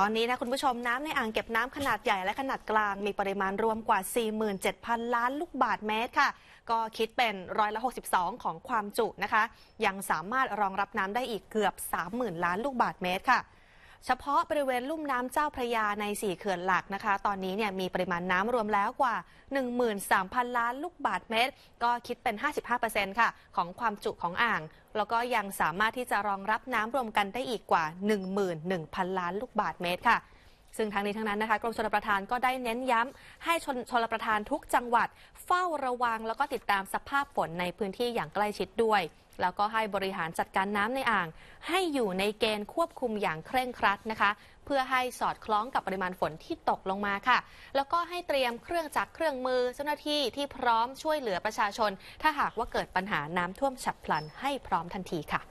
ตอนนี้นะคุณผู้ชมน้ำในอ่างเก็บน้ำขนาดใหญ่และขนาดกลางมีปริมาณรวมกว่า 47,000 ล้านลูกบาทเมตรค่ะ ก็คิดเป็นร้อยละ62 ของความจุนะคะ ยังสามารถรองรับน้ำได้อีกเกือบ 30,000 ล้านลูกบาทเมตรค่ะเฉพาะบริเวณลุ่มน้ำเจ้าพระยาใน 4เขื่อนหลักนะคะ ตอนนี้เนี่ยมีปริมาณน้ำรวมแล้วกว่า 13,000 ล้านลูกบาทเมตร ก็คิดเป็น 55%ค่ะ ของความจุของอ่าง แล้วก็ยังสามารถที่จะรองรับน้ำรวมกันได้อีกกว่า 11,000 ล้านลูกบาทเมตรค่ะซึ่งทางนี้ทั้งนั้นนะคะกรมชลประทานก็ได้เน้นย้ำ ให้ชนชลประทานทุกจังหวัดเฝ้าระวังแล้วก็ติดตามสภาพฝนในพื้นที่อย่างใกล้ชิดด้วยแล้วก็ให้บริหารจัดการน้ำในอ่าง ให้อยู่ในเกณฑ์ควบคุมอย่างเคร่งครัดนะคะ เพื่อให้สอดคล้องกับปริมาณฝนที่ตกลงมาค่ะ แล้วก็ให้เตรียมเครื่องจักรเครื่องมือเจ้าหน้าที่ที่พร้อมช่วยเหลือประชาชน ถ้าหากว่าเกิดปัญหาน้ำท่วมฉับพลันให้พร้อมทันทีค่ะ